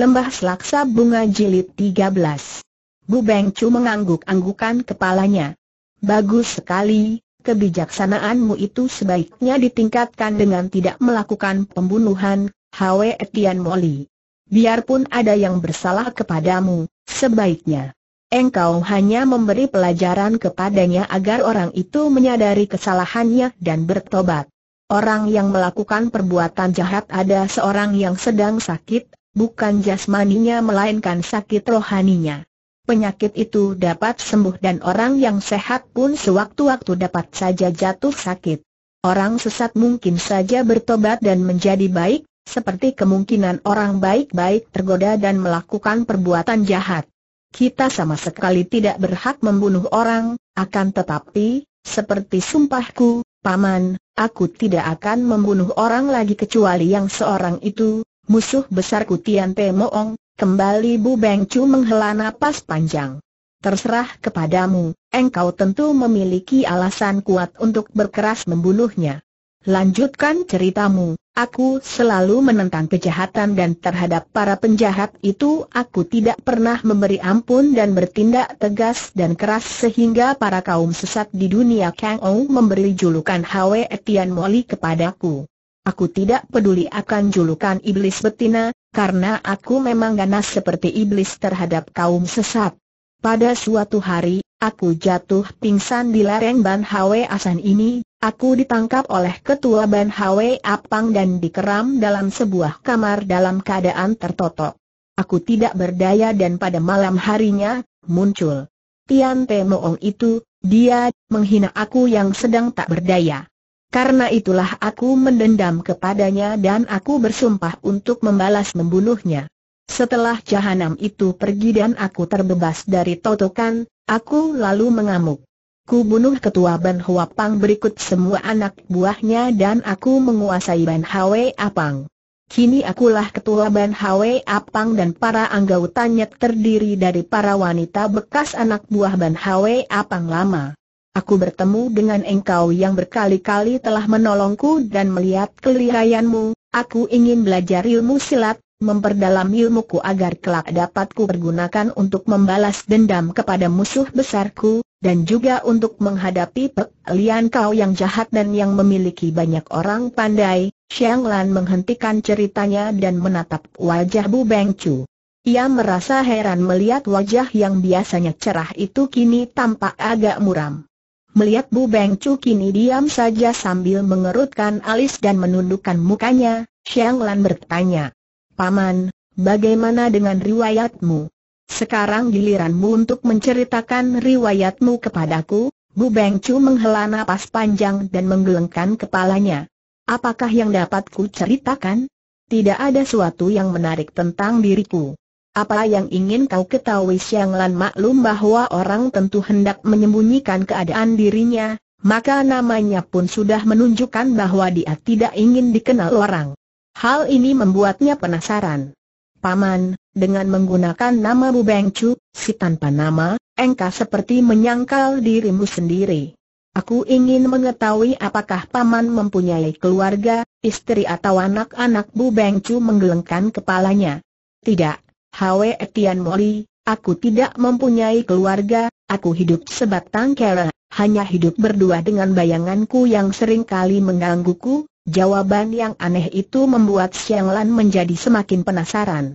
Lembah Selaksa Bunga Jilid 13 Bu Beng Chu mengangguk-anggukan kepalanya. Bagus sekali, kebijaksanaanmu itu sebaiknya ditingkatkan dengan tidak melakukan pembunuhan, Hwe Etian Moli. Biarpun ada yang bersalah kepadamu, sebaiknya. Engkau hanya memberi pelajaran kepadanya agar orang itu menyadari kesalahannya dan bertobat. Orang yang melakukan perbuatan jahat ada seorang yang sedang sakit, bukan jasmaninya melainkan sakit rohaninya. Penyakit itu dapat sembuh dan orang yang sehat pun sewaktu-waktu dapat saja jatuh sakit. Orang sesat mungkin saja bertobat dan menjadi baik, seperti kemungkinan orang baik-baik tergoda dan melakukan perbuatan jahat. Kita sama sekali tidak berhak membunuh orang, akan tetapi, seperti sumpahku, Paman, aku tidak akan membunuh orang lagi kecuali yang seorang itu, musuh besar Kutian Te Moong, kembali Bu Beng Chu menghela nafas panjang. Terserah kepadamu, engkau tentu memiliki alasan kuat untuk berkeras membunuhnya. Lanjutkan ceritamu, aku selalu menentang kejahatan dan terhadap para penjahat itu aku tidak pernah memberi ampun dan bertindak tegas dan keras sehingga para kaum sesat di dunia Kang Ou memberi julukan Hwe Etian Moli kepadaku. Aku tidak peduli akan julukan iblis betina, karena aku memang ganas seperti iblis terhadap kaum sesat. Pada suatu hari, aku jatuh pingsan di lereng Ban Hwe Asan ini, aku ditangkap oleh ketua Ban Hwe Apang dan dikeram dalam sebuah kamar dalam keadaan tertotok. Aku tidak berdaya dan pada malam harinya, muncul. Tian Te Moong itu, dia, menghina aku yang sedang tak berdaya. Karena itulah aku mendendam kepadanya dan aku bersumpah untuk membalas membunuhnya. Setelah jahanam itu pergi dan aku terbebas dari totokan, aku lalu mengamuk. Ku bunuh ketua Ban Huapang berikut semua anak buahnya dan aku menguasai Ban Hwe Apang. Kini akulah ketua Ban Hwe Apang dan para anggautanya terdiri dari para wanita bekas anak buah Ban Hwe Apang lama. Aku bertemu dengan engkau yang berkali-kali telah menolongku dan melihat kelihayanmu, aku ingin belajar ilmu silat, memperdalam ilmuku agar kelak dapat ku pergunakan untuk membalas dendam kepada musuh besarku, dan juga untuk menghadapi pelian Kau yang jahat dan yang memiliki banyak orang pandai. Xiang Lan menghentikan ceritanya dan menatap wajah Bu Beng Chu. Ia merasa heran melihat wajah yang biasanya cerah itu kini tampak agak muram. Melihat Bu Beng Chu kini diam saja sambil mengerutkan alis dan menundukkan mukanya, Xiang Lan bertanya. Paman, bagaimana dengan riwayatmu? Sekarang giliranmu untuk menceritakan riwayatmu kepadaku, Bu Beng Chu menghela napas panjang dan menggelengkan kepalanya. Apakah yang dapat ku ceritakan? Tidak ada suatu yang menarik tentang diriku. Apa yang ingin kau ketahui Siang Lan maklum bahwa orang tentu hendak menyembunyikan keadaan dirinya, maka namanya pun sudah menunjukkan bahwa dia tidak ingin dikenal orang. Hal ini membuatnya penasaran. Paman, dengan menggunakan nama Bu Beng Chu, si tanpa nama, engkau seperti menyangkal dirimu sendiri. Aku ingin mengetahui apakah Paman mempunyai keluarga, istri atau anak-anak Bu Beng Chu menggelengkan kepalanya. Tidak, Hwe Etian Moli, aku tidak mempunyai keluarga, aku hidup sebatang kera, hanya hidup berdua dengan bayanganku yang sering kali menggangguku, jawaban yang aneh itu membuat Xiang Lan menjadi semakin penasaran.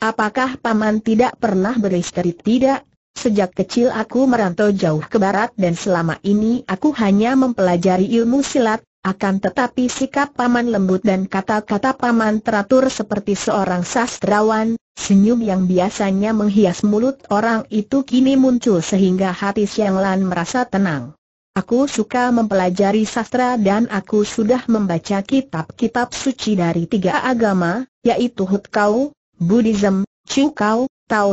Apakah Paman tidak pernah beristri tidak? Sejak kecil aku merantau jauh ke barat dan selama ini aku hanya mempelajari ilmu silat, akan tetapi sikap Paman lembut dan kata-kata Paman teratur seperti seorang sastrawan, Senyum yang biasanya menghias mulut orang itu kini muncul sehingga hati Siang Lan merasa tenang. Aku suka mempelajari sastra dan aku sudah membaca kitab-kitab suci dari tiga agama, yaitu Hut Kau, Buddhism, Chu Kau,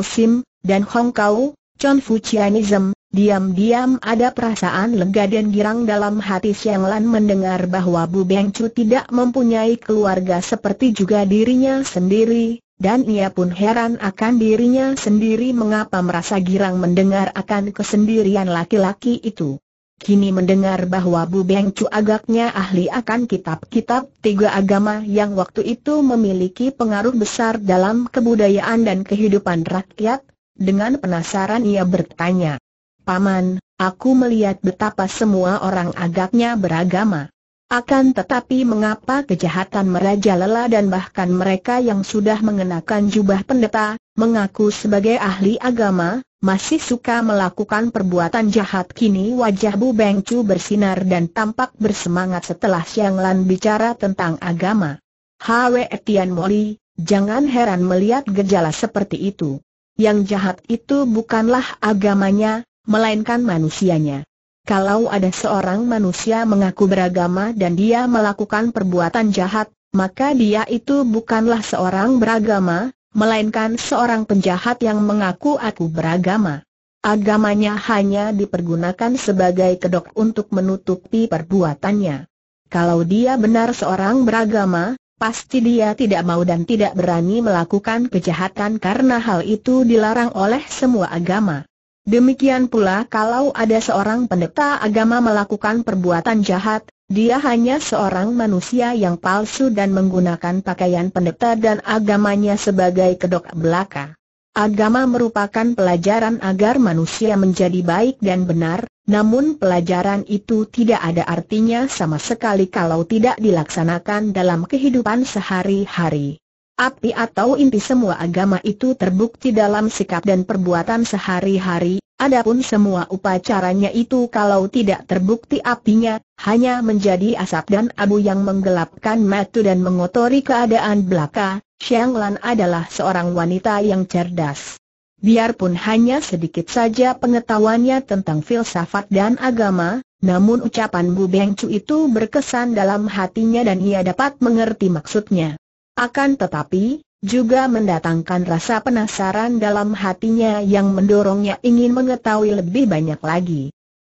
Sim, dan Hong Kau, Confucianism. Diam-diam ada perasaan lega dan girang dalam hati Siang Lan mendengar bahwa Bu Beng Chu tidak mempunyai keluarga seperti juga dirinya sendiri, dan ia pun heran akan dirinya sendiri mengapa merasa girang mendengar akan kesendirian laki-laki itu. Kini mendengar bahwa Bu Beng Cu agaknya ahli akan kitab-kitab tiga agama yang waktu itu memiliki pengaruh besar dalam kebudayaan dan kehidupan rakyat, dengan penasaran ia bertanya, Paman, aku melihat betapa semua orang agaknya beragama. Akan tetapi mengapa kejahatan merajalela dan bahkan mereka yang sudah mengenakan jubah pendeta, mengaku sebagai ahli agama, masih suka melakukan perbuatan jahat kini wajah Bu Beng Chu bersinar dan tampak bersemangat setelah Siang Lan bicara tentang agama. Hwe Tian Moli, jangan heran melihat gejala seperti itu. Yang jahat itu bukanlah agamanya, melainkan manusianya. Kalau ada seorang manusia mengaku beragama dan dia melakukan perbuatan jahat, maka dia itu bukanlah seorang beragama, melainkan seorang penjahat yang mengaku aku beragama. Agamanya hanya dipergunakan sebagai kedok untuk menutupi perbuatannya. Kalau dia benar seorang beragama, pasti dia tidak mau dan tidak berani melakukan kejahatan karena hal itu dilarang oleh semua agama. Demikian pula kalau ada seorang pendeta agama melakukan perbuatan jahat, dia hanya seorang manusia yang palsu dan menggunakan pakaian pendeta dan agamanya sebagai kedok belaka. Agama merupakan pelajaran agar manusia menjadi baik dan benar, namun pelajaran itu tidak ada artinya sama sekali kalau tidak dilaksanakan dalam kehidupan sehari-hari. Api atau inti semua agama itu terbukti dalam sikap dan perbuatan sehari-hari, adapun semua upacaranya itu kalau tidak terbukti apinya, hanya menjadi asap dan abu yang menggelapkan mata dan mengotori keadaan belaka, Xiang Lan adalah seorang wanita yang cerdas. Biarpun hanya sedikit saja pengetahuannya tentang filsafat dan agama, namun ucapan Bu Beng Chu itu berkesan dalam hatinya dan ia dapat mengerti maksudnya. Akan tetapi, juga mendatangkan rasa penasaran dalam hatinya yang mendorongnya ingin mengetahui lebih banyak lagi.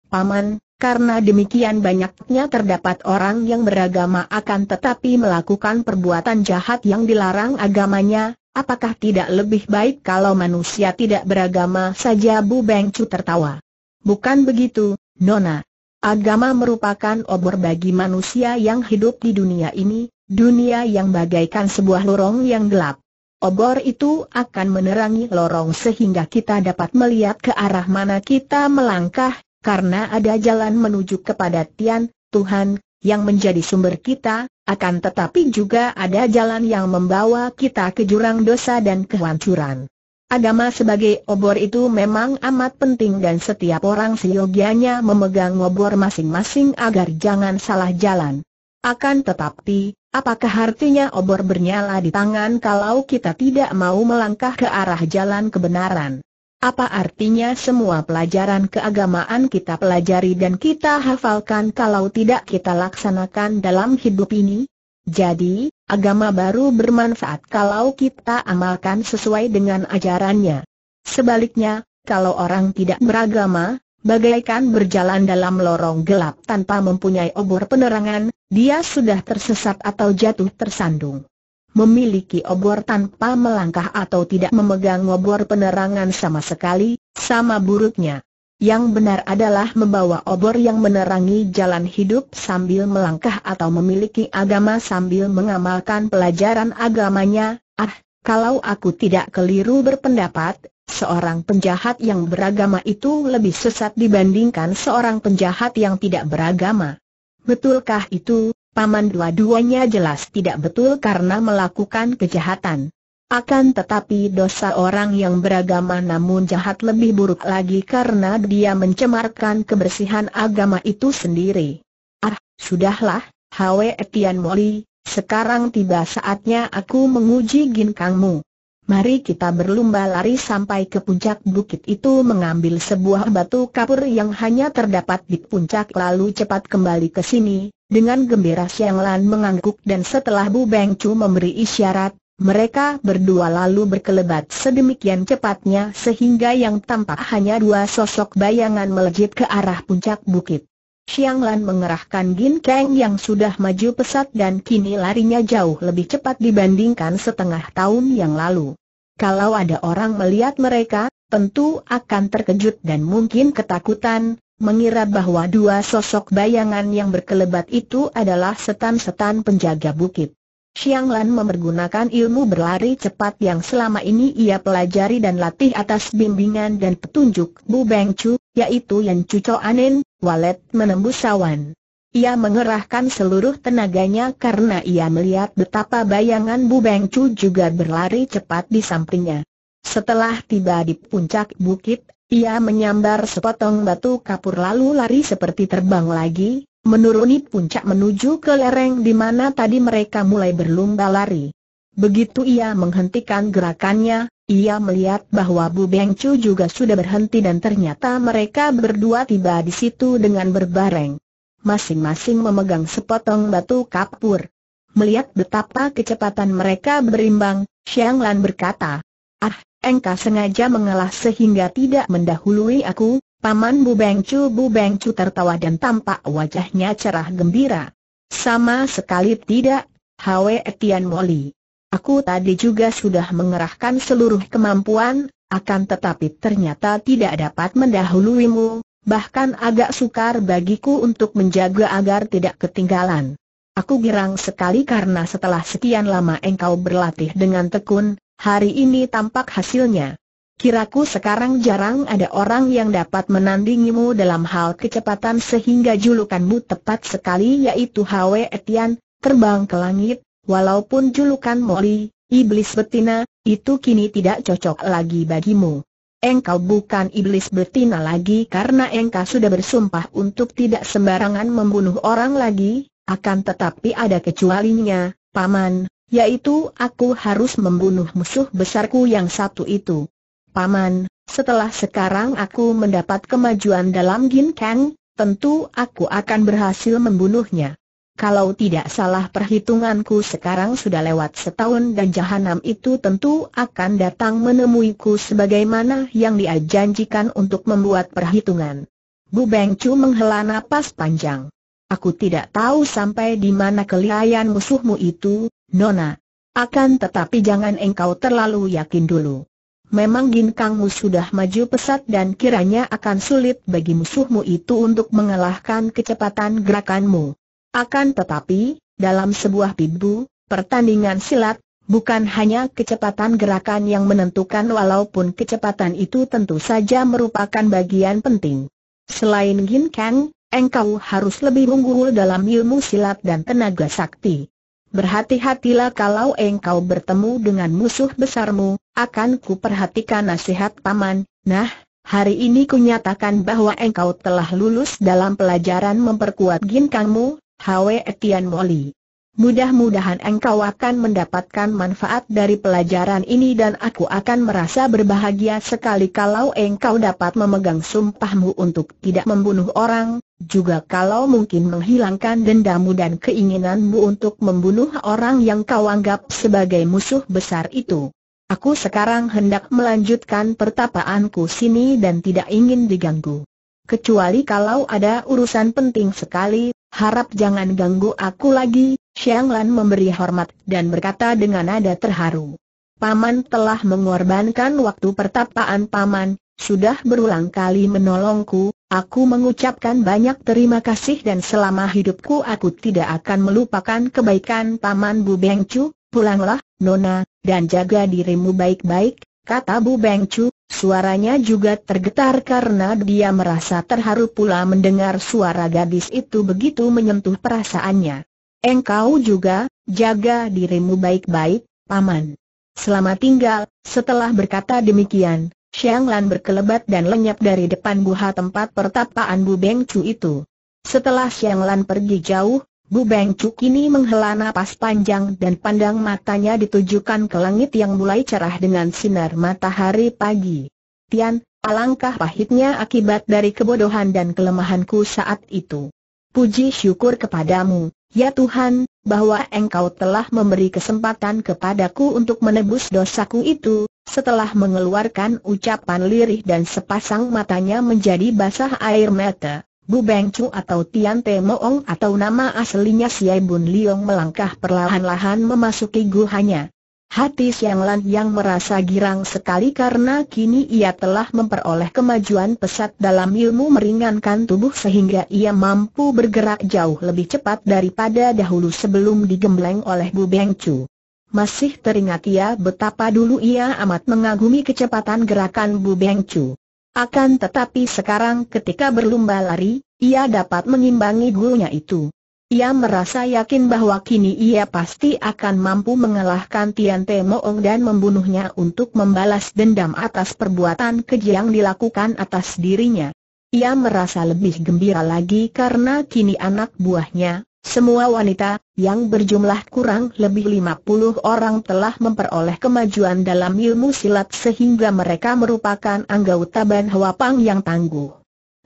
Paman, karena demikian banyaknya terdapat orang yang beragama akan tetapi melakukan perbuatan jahat yang dilarang agamanya, apakah tidak lebih baik kalau manusia tidak beragama saja Bu Beng tertawa. Bukan begitu, Nona. Agama merupakan obor bagi manusia yang hidup di dunia ini, Dunia yang bagaikan sebuah lorong yang gelap. Obor itu akan menerangi lorong sehingga kita dapat melihat ke arah mana kita melangkah, karena ada jalan menuju kepada Tian, Tuhan, yang menjadi sumber kita, akan tetapi juga ada jalan yang membawa kita ke jurang dosa dan kehancuran. Agama sebagai obor itu memang amat penting dan setiap orang seyogianya memegang obor masing-masing agar jangan salah jalan. Akan tetapi, apakah artinya obor bernyala di tangan kalau kita tidak mau melangkah ke arah jalan kebenaran? Apa artinya semua pelajaran keagamaan kita pelajari dan kita hafalkan kalau tidak kita laksanakan dalam hidup ini? Jadi, agama baru bermanfaat kalau kita amalkan sesuai dengan ajarannya. Sebaliknya, kalau orang tidak beragama, bagaikan berjalan dalam lorong gelap tanpa mempunyai obor penerangan, dia sudah tersesat atau jatuh tersandung. Memiliki obor tanpa melangkah atau tidak memegang obor penerangan sama sekali, sama buruknya. Yang benar adalah membawa obor yang menerangi jalan hidup sambil melangkah atau memiliki agama sambil mengamalkan pelajaran agamanya. Ah, kalau aku tidak keliru berpendapat, seorang penjahat yang beragama itu lebih sesat dibandingkan seorang penjahat yang tidak beragama. Betulkah itu, Paman dua-duanya jelas tidak betul karena melakukan kejahatan. Akan tetapi dosa orang yang beragama namun jahat lebih buruk lagi karena dia mencemarkan kebersihan agama itu sendiri. Ah, sudahlah, Hwe Etian Moli, sekarang tiba saatnya aku menguji ginkangmu. Mari kita berlumba lari sampai ke puncak bukit itu mengambil sebuah batu kapur yang hanya terdapat di puncak lalu cepat kembali ke sini. Dengan gembira Siang Lan mengangguk dan setelah Bu Beng Chu memberi isyarat, mereka berdua lalu berkelebat sedemikian cepatnya sehingga yang tampak hanya dua sosok bayangan melejit ke arah puncak bukit. Xiang Lan mengerahkan Gin Kang yang sudah maju pesat dan kini larinya jauh lebih cepat dibandingkan setengah tahun yang lalu. Kalau ada orang melihat mereka, tentu akan terkejut dan mungkin ketakutan, mengira bahwa dua sosok bayangan yang berkelebat itu adalah setan-setan penjaga bukit. Xiang Lan memergunakan ilmu berlari cepat yang selama ini ia pelajari dan latih atas bimbingan dan petunjuk Bu Beng Chu, yaitu yang cucu Anin, walet menembus sawan. Ia mengerahkan seluruh tenaganya karena ia melihat betapa bayangan Bu Beng Cu juga berlari cepat di sampingnya. Setelah tiba di puncak bukit, ia menyambar sepotong batu kapur lalu lari seperti terbang lagi, menuruni puncak menuju ke lereng di mana tadi mereka mulai berlumba lari. Begitu ia menghentikan gerakannya, ia melihat bahwa Bu Beng Chu juga sudah berhenti dan ternyata mereka berdua tiba di situ dengan berbareng. Masing-masing memegang sepotong batu kapur. Melihat betapa kecepatan mereka berimbang, Xiang Lan berkata, Ah, engkau sengaja mengalah sehingga tidak mendahului aku, Paman Bu Beng Chu Bu Beng Chu tertawa dan tampak wajahnya cerah gembira. Sama sekali tidak, Hwe Etian Moli. Aku tadi juga sudah mengerahkan seluruh kemampuan, akan tetapi ternyata tidak dapat mendahuluimu, bahkan agak sukar bagiku untuk menjaga agar tidak ketinggalan. Aku girang sekali karena setelah sekian lama engkau berlatih dengan tekun, hari ini tampak hasilnya. Kiraku sekarang jarang ada orang yang dapat menandingimu dalam hal kecepatan sehingga julukanmu tepat sekali yaitu Hwe Etian, terbang ke langit, Walaupun julukan Moli, iblis betina, itu kini tidak cocok lagi bagimu. Engkau bukan iblis betina lagi karena engkau sudah bersumpah untuk tidak sembarangan membunuh orang lagi, akan tetapi ada kecualinya, Paman, yaitu aku harus membunuh musuh besarku yang satu itu. Paman, setelah sekarang aku mendapat kemajuan dalam Gin Kang, tentu aku akan berhasil membunuhnya. Kalau tidak salah perhitunganku sekarang sudah lewat setahun dan jahanam itu tentu akan datang menemuiku sebagaimana yang dia janjikan untuk membuat perhitungan. Bu Beng Chu menghela nafas panjang. Aku tidak tahu sampai di mana kelihayan musuhmu itu, Nona. Akan tetapi jangan engkau terlalu yakin dulu. Memang ginkangmu sudah maju pesat dan kiranya akan sulit bagi musuhmu itu untuk mengalahkan kecepatan gerakanmu. Akan tetapi, dalam sebuah bibu, pertandingan silat, bukan hanya kecepatan gerakan yang menentukan walaupun kecepatan itu tentu saja merupakan bagian penting. Selain Gin Kang, engkau harus lebih unggul dalam ilmu silat dan tenaga sakti. Berhati-hatilah kalau engkau bertemu dengan musuh besarmu, akan kuperhatikan nasihat paman. Nah, hari ini kunyatakan bahwa engkau telah lulus dalam pelajaran memperkuat ginkangmu, Hwe Tian Moli. Mudah-mudahan engkau akan mendapatkan manfaat dari pelajaran ini dan aku akan merasa berbahagia sekali kalau engkau dapat memegang sumpahmu untuk tidak membunuh orang, juga kalau mungkin menghilangkan dendamu dan keinginanmu untuk membunuh orang yang kau anggap sebagai musuh besar itu. Aku sekarang hendak melanjutkan pertapaanku sini dan tidak ingin diganggu. Kecuali kalau ada urusan penting sekali, harap jangan ganggu aku lagi, Xiang Lan memberi hormat dan berkata dengan nada terharu. Paman telah mengorbankan waktu pertapaan Paman, sudah berulang kali menolongku, aku mengucapkan banyak terima kasih dan selama hidupku aku tidak akan melupakan kebaikan Paman Bu Chu, pulanglah, Nona, dan jaga dirimu baik-baik, kata Bu Beng Chu, suaranya juga tergetar karena dia merasa terharu pula mendengar suara gadis itu begitu menyentuh perasaannya. Engkau juga, jaga dirimu baik-baik, Paman. Selamat tinggal, setelah berkata demikian, Xiang Lan berkelebat dan lenyap dari depan buha tempat pertapaan Bu Beng Chu itu. Setelah Xiang Lan pergi jauh, Bu Beng Cuk kini menghela nafas panjang dan pandang matanya ditujukan ke langit yang mulai cerah dengan sinar matahari pagi. Tian, alangkah pahitnya akibat dari kebodohan dan kelemahanku saat itu. Puji syukur kepadamu, ya Tuhan, bahwa engkau telah memberi kesempatan kepadaku untuk menebus dosaku itu, setelah mengeluarkan ucapan lirih dan sepasang matanya menjadi basah air mata. Bu Beng Chu atau Tian Te Moong atau nama aslinya Siai Bun Liong melangkah perlahan-lahan memasuki guhanya. Hati Siang Lan yang merasa girang sekali karena kini ia telah memperoleh kemajuan pesat dalam ilmu meringankan tubuh sehingga ia mampu bergerak jauh lebih cepat daripada dahulu sebelum digembleng oleh Bu Beng Chu. Masih teringat ia betapa dulu ia amat mengagumi kecepatan gerakan Bu Beng Chu. Akan tetapi sekarang ketika berlumba lari, ia dapat mengimbangi gurunya itu. Ia merasa yakin bahwa kini ia pasti akan mampu mengalahkan Tian Te Moong dan membunuhnya untuk membalas dendam atas perbuatan keji yang dilakukan atas dirinya. Ia merasa lebih gembira lagi karena kini anak buahnya, semua wanita, yang berjumlah kurang lebih 50 orang telah memperoleh kemajuan dalam ilmu silat sehingga mereka merupakan anggota Ban Hwa yang tangguh.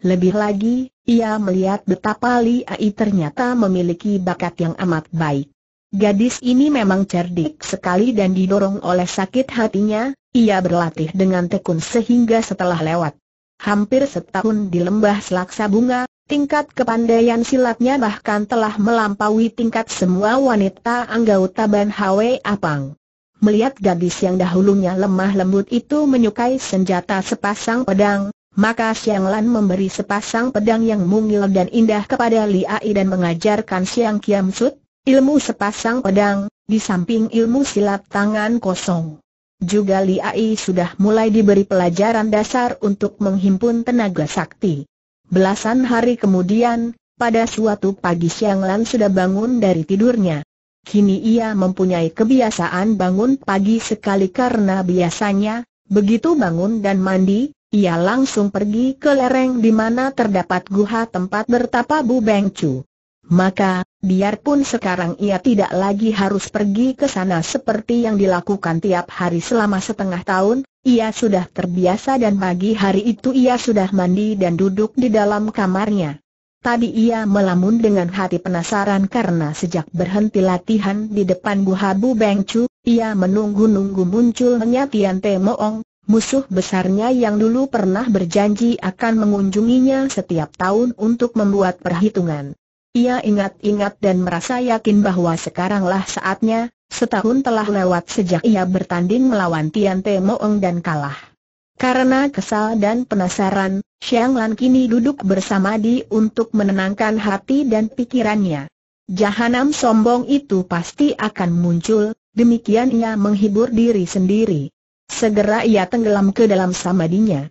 Lebih lagi, ia melihat betapa Li Ai ternyata memiliki bakat yang amat baik. Gadis ini memang cerdik sekali dan didorong oleh sakit hatinya, ia berlatih dengan tekun sehingga setelah lewat hampir setahun di lembah selaksa bunga, tingkat kepandaian silatnya bahkan telah melampaui tingkat semua wanita anggota Ban Hwe Apang. Melihat gadis yang dahulunya lemah lembut itu menyukai senjata sepasang pedang, maka Siang Lan memberi sepasang pedang yang mungil dan indah kepada Li Ai dan mengajarkan Siang Kiam Sut, ilmu sepasang pedang, di samping ilmu silat tangan kosong. Juga Li Ai sudah mulai diberi pelajaran dasar untuk menghimpun tenaga sakti. Belasan hari kemudian, pada suatu pagi Siang Lan sudah bangun dari tidurnya. Kini ia mempunyai kebiasaan bangun pagi sekali karena biasanya, begitu bangun dan mandi, ia langsung pergi ke lereng di mana terdapat guha tempat bertapa Bu Beng Chu. Maka, biarpun sekarang ia tidak lagi harus pergi ke sana seperti yang dilakukan tiap hari selama setengah tahun, ia sudah terbiasa dan pagi hari itu ia sudah mandi dan duduk di dalam kamarnya. Tadi ia melamun dengan hati penasaran karena sejak berhenti latihan di depan Bu Habu Bengcu, ia menunggu-nunggu munculnya Tian Te Moong, musuh besarnya yang dulu pernah berjanji akan mengunjunginya setiap tahun untuk membuat perhitungan. Ia ingat-ingat dan merasa yakin bahwa sekaranglah saatnya, setahun telah lewat sejak ia bertanding melawan Tian Te Moong dan kalah. Karena kesal dan penasaran, Xiang Lan kini duduk bersama Di untuk menenangkan hati dan pikirannya. Jahanam sombong itu pasti akan muncul, demikian ia menghibur diri sendiri. Segera ia tenggelam ke dalam samadinya.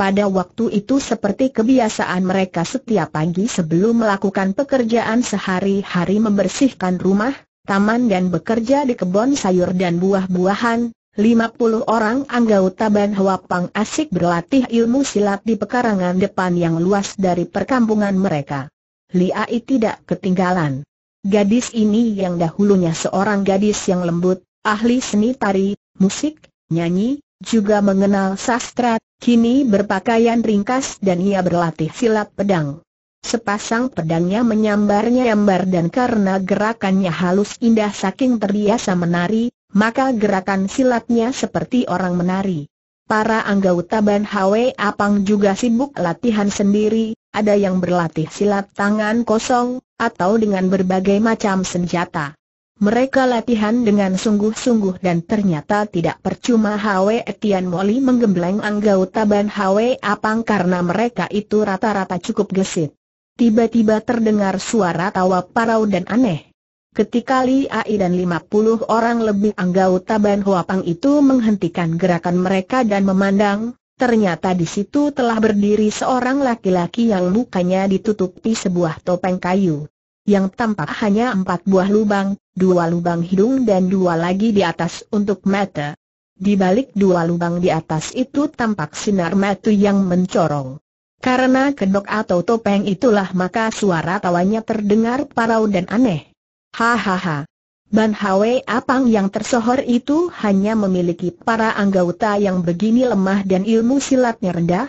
Pada waktu itu seperti kebiasaan mereka setiap pagi sebelum melakukan pekerjaan sehari-hari membersihkan rumah, taman dan bekerja di kebun sayur dan buah-buahan, 50 orang anggota Ban Pang asik berlatih ilmu silat di pekarangan depan yang luas dari perkampungan mereka. Liai tidak ketinggalan. Gadis ini yang dahulunya seorang gadis yang lembut, ahli seni tari, musik, nyanyi, juga mengenal sastra, kini berpakaian ringkas dan ia berlatih silat pedang. Sepasang pedangnya menyambar-nyambar dan karena gerakannya halus indah saking terbiasa menari, maka gerakan silatnya seperti orang menari. Para anggota Ban Hwe Apang juga sibuk latihan sendiri, ada yang berlatih silat tangan kosong, atau dengan berbagai macam senjata. Mereka latihan dengan sungguh-sungguh dan ternyata tidak percuma Hwe Etian Moli menggembleng anggau taban Hwe Apang karena mereka itu rata-rata cukup gesit. Tiba-tiba terdengar suara tawa parau dan aneh. Ketika Li Ai dan 50 orang lebih anggota Ban Huapang itu menghentikan gerakan mereka dan memandang, ternyata di situ telah berdiri seorang laki-laki yang mukanya ditutupi sebuah topeng kayu yang tampak hanya empat buah lubang, dua lubang hidung dan dua lagi di atas untuk mata. Di balik dua lubang di atas itu tampak sinar mata yang mencorong. Karena kedok atau topeng itulah maka suara tawanya terdengar parau dan aneh. Hahaha. Ban Hwe Apang yang tersohor itu hanya memiliki para anggota yang begini lemah dan ilmu silatnya rendah?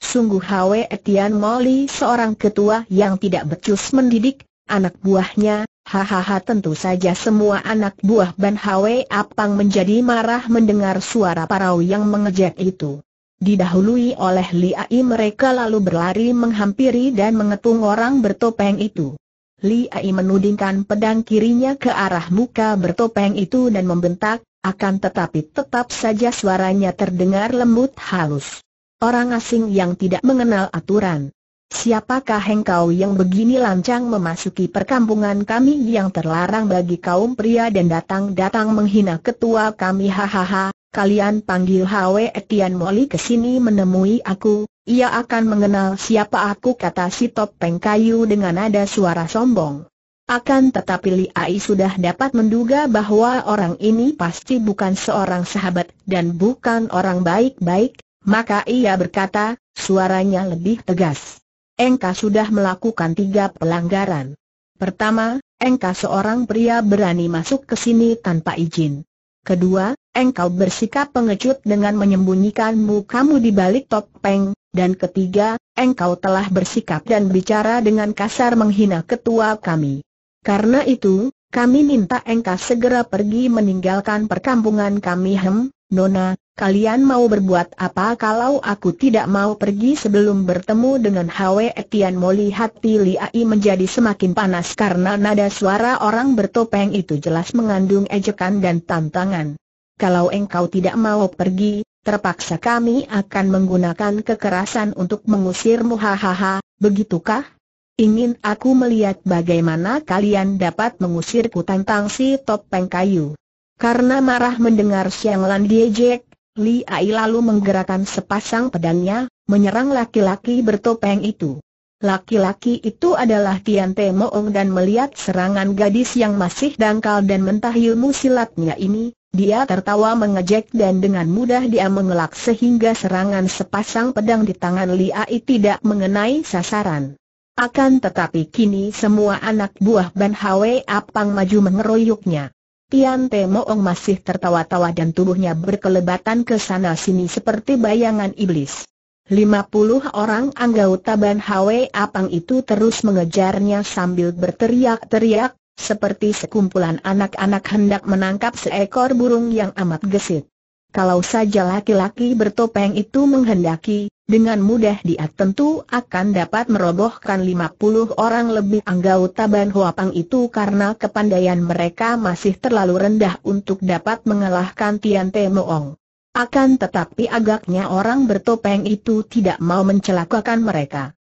Sungguh Hwe Etian Moli seorang ketua yang tidak becus mendidik, Anak buahnya, hahaha tentu saja semua anak buah Ban Hwe Apang menjadi marah mendengar suara parau yang mengejek itu. Didahului oleh Li Ai mereka lalu berlari menghampiri dan mengetung orang bertopeng itu. Li Ai menudingkan pedang kirinya ke arah muka bertopeng itu dan membentak, akan tetapi tetap saja suaranya terdengar lembut halus. Orang asing yang tidak mengenal aturan. Siapakah engkau yang begini lancang memasuki perkampungan kami yang terlarang bagi kaum pria dan datang-datang menghina ketua kami hahaha, kalian panggil Hwe Etian Moli ke sini menemui aku, ia akan mengenal siapa aku kata si topeng kayu dengan nada suara sombong. Akan tetapi Li Ai sudah dapat menduga bahwa orang ini pasti bukan seorang sahabat dan bukan orang baik-baik, maka ia berkata, suaranya lebih tegas engkau sudah melakukan tiga pelanggaran. Pertama, engkau seorang pria berani masuk ke sini tanpa izin. Kedua, engkau bersikap pengecut dengan menyembunyikan mukamu di balik topeng. Dan ketiga, engkau telah bersikap dan bicara dengan kasar menghina ketua kami. Karena itu, kami minta engkau segera pergi meninggalkan perkampungan kami hem, Nona, kalian mau berbuat apa kalau aku tidak mau pergi sebelum bertemu dengan Hwe Etian lihat hati Ai menjadi semakin panas karena nada suara orang bertopeng itu jelas mengandung ejekan dan tantangan. Kalau engkau tidak mau pergi, terpaksa kami akan menggunakan kekerasan untuk mengusirmu hahaha, begitukah? Ingin aku melihat bagaimana kalian dapat mengusirku tantang si topeng kayu. Karena marah mendengar Siang Lan diejek, Li Ai lalu menggerakkan sepasang pedangnya, menyerang laki-laki bertopeng itu. Laki-laki itu adalah Tian Te Moong dan melihat serangan gadis yang masih dangkal dan mentah ilmu silatnya ini, dia tertawa mengejek dan dengan mudah dia mengelak sehingga serangan sepasang pedang di tangan Li Ai tidak mengenai sasaran. Akan tetapi kini semua anak buah Ban Hwe Apang maju mengeroyoknya. Tian Te Temoong masih tertawa-tawa dan tubuhnya berkelebatan ke sana sini seperti bayangan iblis. Lima puluh orang anggota Ban Hwe Apang itu terus mengejarnya sambil berteriak-teriak, seperti sekumpulan anak-anak hendak menangkap seekor burung yang amat gesit. Kalau saja laki-laki bertopeng itu menghendaki, dengan mudah dia tentu akan dapat merobohkan 50 orang lebih anggota Ban Huapang itu karena kepandaian mereka masih terlalu rendah untuk dapat mengalahkan Tian Te Moong. Akan tetapi agaknya orang bertopeng itu tidak mau mencelakakan mereka.